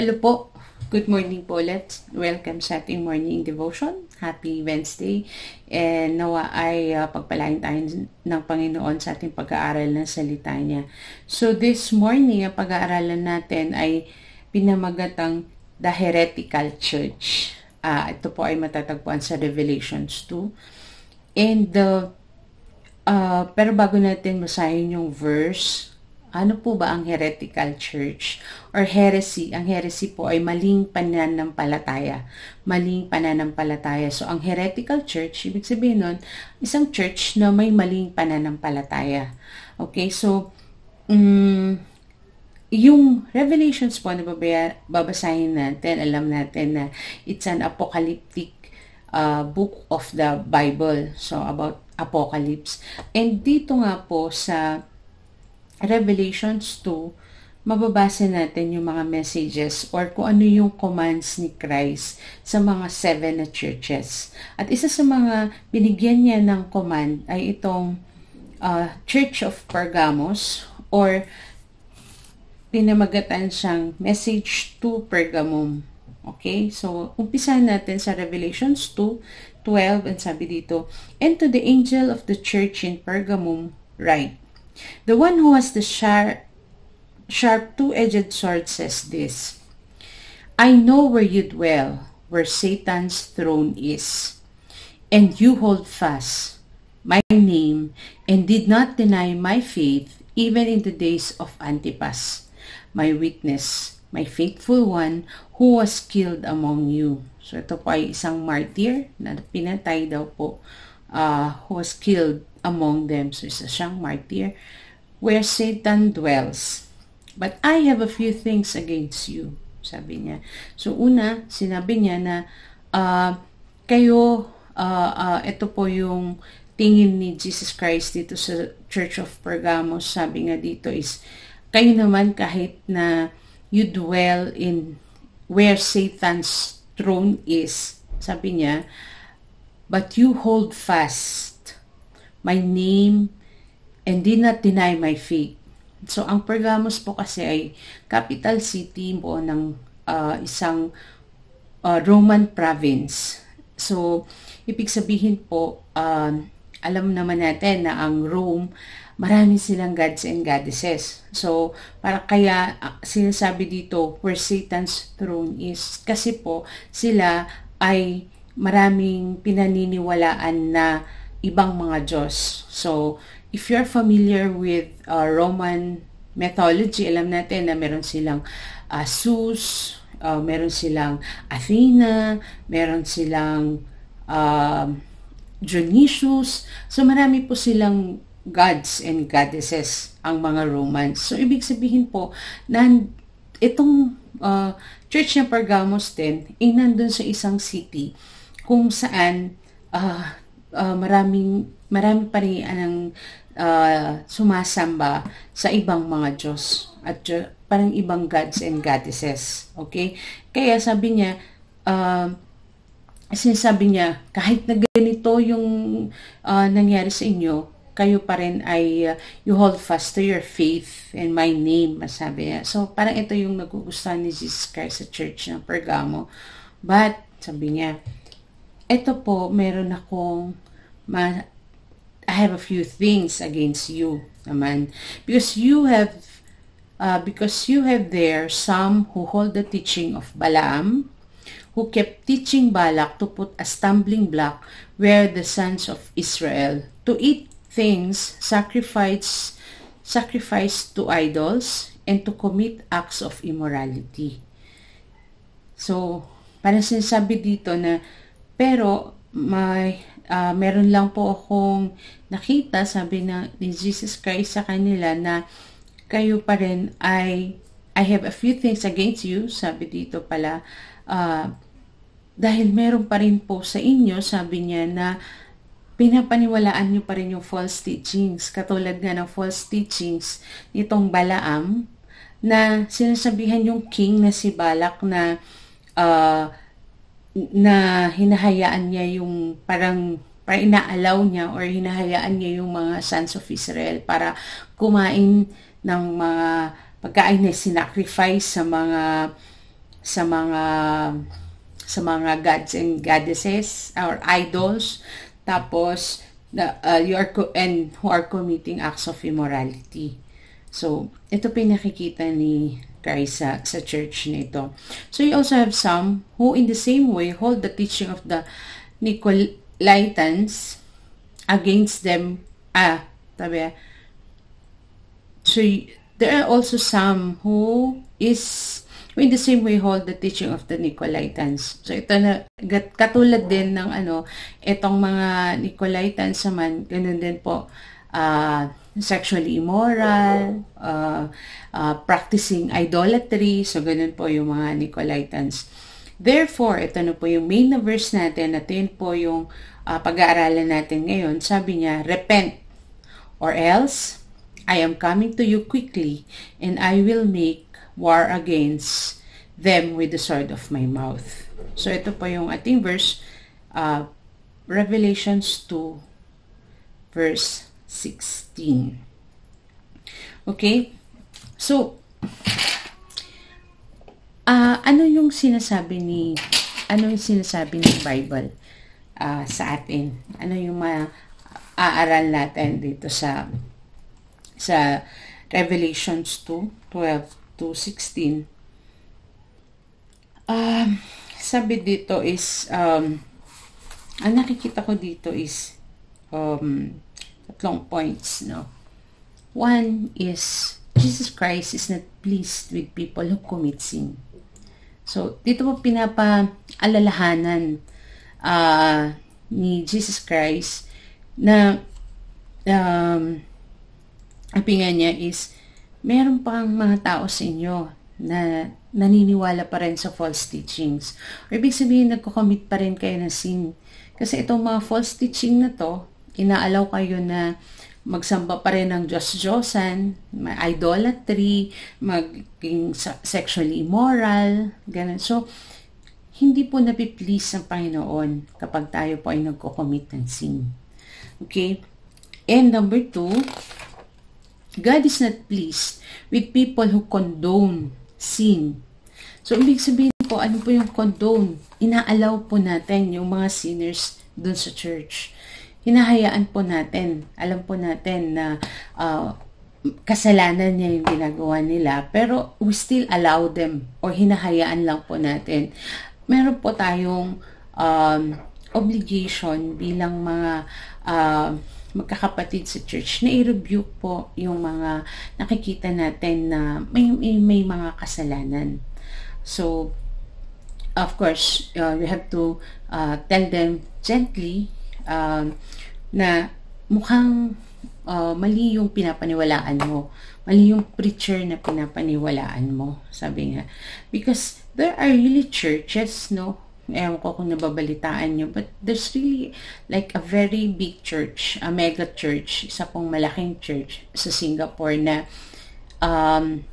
Hello po. Good morning po ulit. Welcome sa ating morning devotion. Happy Wednesday. And nawa ay uh, pagpalain tayo ng Panginoon sa ating pag-aaral ng salita niya. So this morning, ang pag-aaralan natin ay pinamagatang The Heretical Church. Uh, ito po ay matatagpuan sa Revelations 2. And the uh, ah, uh, pero bago natin masahin yung verse, ano po ba ang heretical church or heresy? Ang heresy po ay maling pananampalataya. Maling pananampalataya. So, ang heretical church, ibig sabihin nun, isang church na may maling pananampalataya. Okay, so, um, yung revelations po na babasahin natin, alam natin na it's an apocalyptic uh, book of the Bible. So, about apocalypse. And dito nga po sa Revelations 2, mababasa natin yung mga messages or kung ano yung commands ni Christ sa mga seven na churches. At isa sa mga binigyan niya ng command ay itong uh, Church of Pergamos or pinamagatan siyang Message to Pergamum. Okay? So, umpisa natin sa Revelations 2, 12, and sabi dito, And to the angel of the church in Pergamum, write, The one who has the sharp, sharp two-edged sword says this, I know where you dwell, where Satan's throne is, and you hold fast my name and did not deny my faith even in the days of Antipas, my witness, my faithful one who was killed among you. So ito po ay isang martyr na pinatay daw po uh, who was killed among them. So the siyang martyr where Satan dwells. But I have a few things against you, sabi niya. So una, sinabi niya na uh, kayo, uh, uh, ito po yung tingin ni Jesus Christ dito sa Church of Pergamos. Sabi nga dito is, kayo naman kahit na you dwell in where Satan's throne is, sabi niya, but you hold fast my name, and did not deny my faith. So, ang Pergamos po kasi ay capital city po ng uh, isang uh, Roman province. So, ibig sabihin po, uh, alam naman natin na ang Rome, marami silang gods and goddesses. So, para kaya uh, sinasabi dito where Satan's throne is kasi po sila ay maraming pinaniniwalaan na ibang mga Diyos. So, if you're familiar with uh, Roman mythology, alam natin na meron silang uh, Zeus, uh, meron silang Athena, meron silang uh, um, Dionysus. So, marami po silang gods and goddesses ang mga Romans. So, ibig sabihin po, na itong uh, Church ng Pergamos din, ay eh, nandun sa isang city kung saan uh, uh, maraming marami pa rin ang uh, ah, sumasamba sa ibang mga Diyos at parang ibang gods and goddesses. Okay? Kaya sabi niya, uh, sinasabi niya, kahit na ganito yung uh, nangyari sa inyo, kayo pa rin ay uh, you hold fast to your faith and my name, sabi niya. So, parang ito yung nagugustuhan ni Jesus Christ sa church ng Pergamo. But, sabi niya, ito po, meron akong ma I have a few things against you naman. Because you have uh, because you have there some who hold the teaching of Balaam, who kept teaching Balak to put a stumbling block where the sons of Israel to eat things sacrificed sacrifice to idols and to commit acts of immorality. So, parang sinasabi dito na pero may uh, meron lang po akong nakita sabi na ni Jesus Christ sa kanila na kayo pa rin ay I have a few things against you sabi dito pala uh, dahil meron pa rin po sa inyo sabi niya na pinapaniwalaan niyo pa rin yung false teachings katulad nga ng false teachings nitong Balaam na sinasabihan yung king na si Balak na uh, na hinahayaan niya yung parang para inaalaw niya or hinahayaan niya yung mga sons of Israel para kumain ng mga pagkain na sinacrifice sa mga sa mga sa mga gods and goddesses or idols tapos na uh, you are and who are committing acts of immorality so ito pinakikita ni kaysa sa church nito. So you also have some who in the same way hold the teaching of the Nicolaitans against them. Ah, tabi ah. So there are also some who is who in the same way hold the teaching of the Nicolaitans. So ito na katulad din ng ano, itong mga Nicolaitans naman, ganun din po uh, sexually immoral, uh, uh, practicing idolatry. So, ganun po yung mga Nicolaitans. Therefore, ito na po yung main na verse natin at yun po yung uh, pag-aaralan natin ngayon. Sabi niya, repent or else I am coming to you quickly and I will make war against them with the sword of my mouth. So, ito po yung ating verse, uh, Revelations 2, verse 16. Okay? So, uh, ano yung sinasabi ni, ano yung sinasabi ng Bible uh, sa atin? Ano yung maaaral natin dito sa, sa Revelations 2, 12 to 16? Um, ah, sabi dito is, um, ang nakikita ko dito is, um, tatlong points, no? One is, Jesus Christ is not pleased with people who commit sin. So, dito po pinapaalalahanan uh, ni Jesus Christ na um, apingan niya is, meron pang mga tao sa inyo na naniniwala pa rin sa false teachings. O ibig sabihin, nagko-commit pa rin kayo ng sin. Kasi itong mga false teaching na to, inaalaw kayo na magsamba pa rin ng Diyos-Diyosan, may idolatry, maging sexually immoral, ganun. So, hindi po napiplease ng Panginoon kapag tayo po ay nagko-commit ng sin. Okay? And number two, God is not pleased with people who condone sin. So, ibig sabihin po, ano po yung condone? Inaalaw po natin yung mga sinners dun sa church hinahayaan po natin. Alam po natin na uh, kasalanan niya yung ginagawa nila, pero we still allow them or hinahayaan lang po natin. Meron po tayong um, obligation bilang mga uh, magkakapatid sa church na i-review po yung mga nakikita natin na may, may, may mga kasalanan. So, of course, uh, you have to uh, tell them gently uh, na mukhang uh, mali yung pinapaniwalaan mo. Mali yung preacher na pinapaniwalaan mo, sabi nga. Because there are really churches, no? Ewan ko kung nababalitaan nyo, but there's really like a very big church, a mega church, isa pong malaking church sa Singapore na um,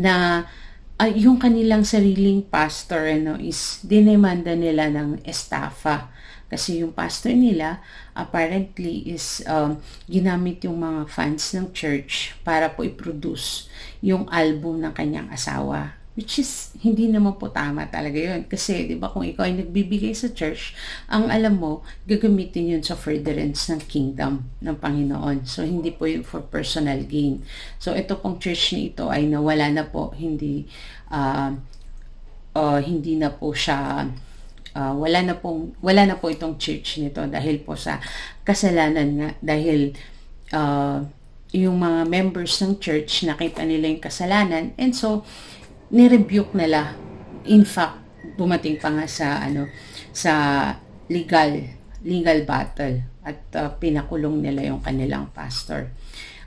na uh, yung kanilang sariling pastor ano, is dinemanda nila ng estafa kasi yung pastor nila apparently is um, ginamit yung mga fans ng church para po i-produce yung album ng kanyang asawa. Which is, hindi naman po tama talaga yun. Kasi, di ba, kung ikaw ay nagbibigay sa church, ang alam mo, gagamitin yun sa furtherance ng kingdom ng Panginoon. So, hindi po yun for personal gain. So, ito pong church na ito ay nawala na po. Hindi, uh, uh, hindi na po siya uh, wala na pong wala na po itong church nito dahil po sa kasalanan nga dahil uh, yung mga members ng church nakita nila yung kasalanan and so ni-rebuke nila in fact dumating pa nga sa ano sa legal legal battle at uh, pinakulong nila yung kanilang pastor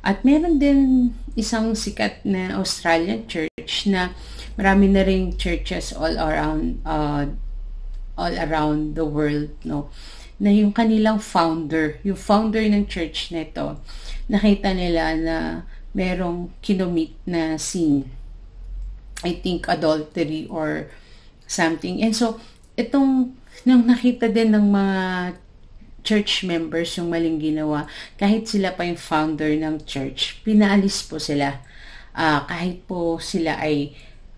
at meron din isang sikat na Australian church na marami na ring churches all around uh, all around the world, no? Na yung kanilang founder, yung founder ng church nito, nakita nila na merong kinomit na sin. I think adultery or something. And so, itong, nang nakita din ng mga church members yung maling ginawa, kahit sila pa yung founder ng church, pinalis po sila. Uh, kahit po sila ay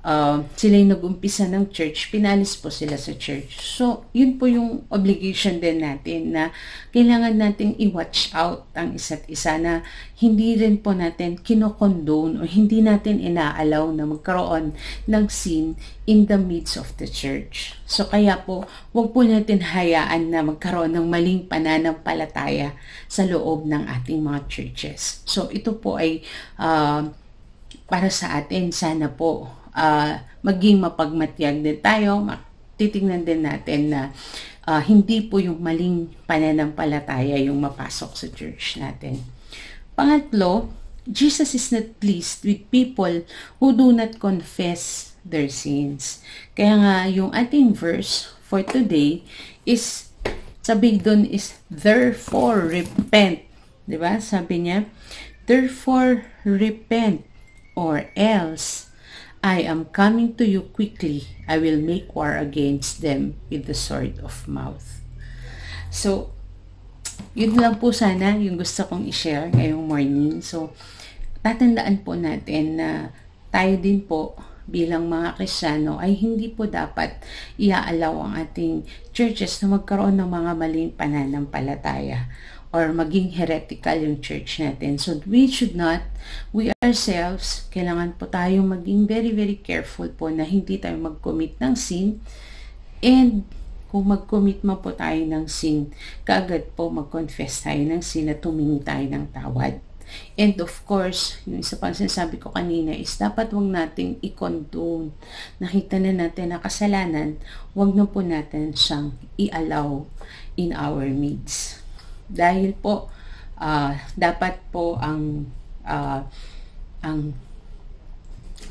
uh, um, sila yung nag-umpisa ng church, pinalis po sila sa church. So, yun po yung obligation din natin na kailangan nating i-watch out ang isa't isa na hindi rin po natin kinokondone o hindi natin inaalaw na magkaroon ng sin in the midst of the church. So, kaya po, huwag po natin hayaan na magkaroon ng maling pananampalataya sa loob ng ating mga churches. So, ito po ay uh, para sa atin, sana po uh, maging mapagmatiyag din tayo. Titingnan din natin na uh, hindi po yung maling pananampalataya yung mapasok sa church natin. Pangatlo, Jesus is not pleased with people who do not confess their sins. Kaya nga, yung ating verse for today is, sabi doon is, therefore repent. ba diba? Sabi niya, therefore repent or else I am coming to you quickly. I will make war against them with the sword of mouth. So, yun lang po sana yung gusto kong i-share ngayong morning. So, tatandaan po natin na tayo din po bilang mga Kristiyano ay hindi po dapat iaalaw ang ating churches na magkaroon ng mga maling pananampalataya or maging heretical yung church natin. So, we should not, we ourselves, kailangan po tayo maging very, very careful po na hindi tayo mag-commit ng sin. And, kung mag-commit man po tayo ng sin, kagad po mag-confess tayo ng sin at tumingi tayo ng tawad. And of course, yung isa pang sinasabi ko kanina is dapat wag nating i-condone. Nakita na natin na kasalanan, wag na po natin siyang i-allow in our midst. Dahil po, uh, dapat po ang uh, ang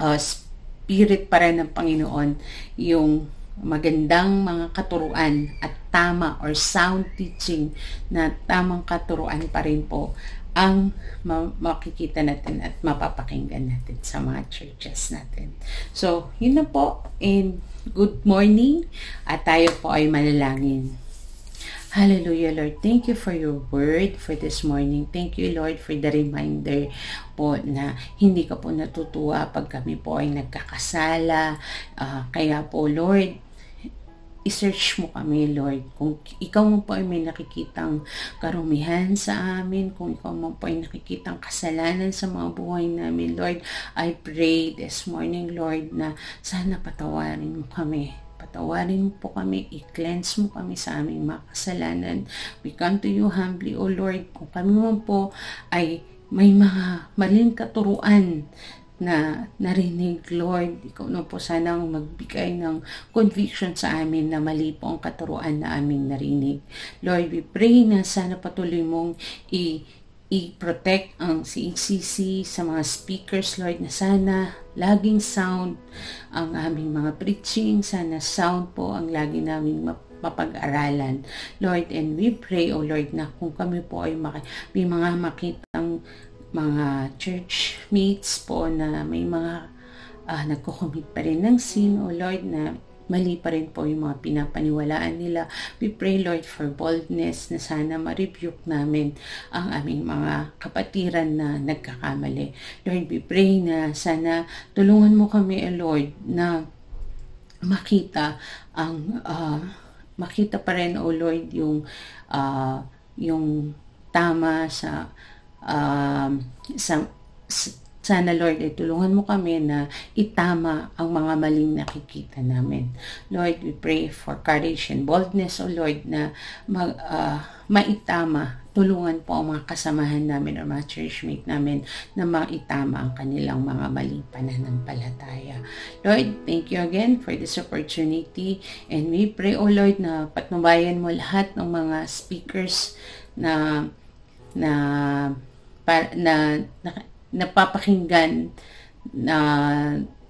uh, spirit pa rin ng Panginoon yung magandang mga katuruan at tama or sound teaching na tamang katuruan pa rin po ang makikita natin at mapapakinggan natin sa mga churches natin. So, yun na po and good morning at tayo po ay malalangin. Hallelujah, Lord. Thank you for your word for this morning. Thank you, Lord, for the reminder po na hindi ka po natutuwa pag kami po ay nagkakasala. Uh, kaya po, Lord, i-search mo kami, Lord. Kung ikaw mo po ay may nakikitang karumihan sa amin, kung ikaw mo po ay nakikitang kasalanan sa mga buhay namin, Lord, I pray this morning, Lord, na sana patawarin mo kami Patawarin mo po kami, i-cleanse mo kami sa aming makasalanan. We come to you humbly, O Lord, kung kami mo po ay may mga maling katuruan na narinig, Lord, ikaw na po sanang magbigay ng conviction sa amin na mali po ang katuruan na aming narinig. Lord, we pray na sana patuloy mong i- i-protect ang CHCC sa mga speakers, Lord, na sana laging sound ang aming mga preaching. Sana sound po ang lagi naming mapag aralan Lord, and we pray, O oh Lord, na kung kami po ay maki- may mga makitang mga church mates po na may mga uh, ah, nagkukumit pa rin ng sin, O oh Lord, na mali pa rin po yung mga pinapaniwalaan nila. We pray, Lord, for boldness na sana ma-rebuke namin ang aming mga kapatiran na nagkakamali. Lord, we pray na sana tulungan mo kami, eh, Lord, na makita ang uh, makita pa rin, O oh, Lord, yung uh, yung tama sa uh, sa, sa sana Lord, ay eh, tulungan mo kami na itama ang mga maling nakikita namin. Lord, we pray for courage and boldness, O Lord, na mag, uh, maitama tulungan po ang mga kasamahan namin or mga churchmate namin na maitama ang kanilang mga maling pananampalataya. Lord, thank you again for this opportunity and we pray, O oh Lord, na patnubayan mo lahat ng mga speakers na na para, na, na napapakinggan na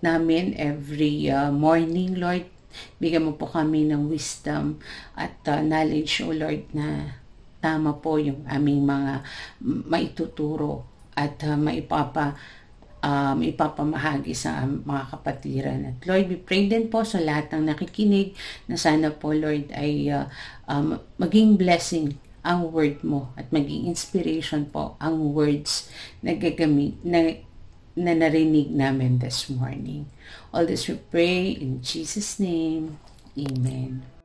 namin every uh, morning, Lord. Bigyan mo po kami ng wisdom at uh, knowledge, O Lord, na tama po yung aming mga maituturo at uh, maipapa um, ipapamahagi sa mga kapatiran. At Lord, we pray din po sa lahat ng nakikinig na sana po, Lord, ay uh, um, maging blessing ang word mo at maging inspiration po ang words na gagamit na, na narinig namin this morning. All this we pray in Jesus' name. Amen.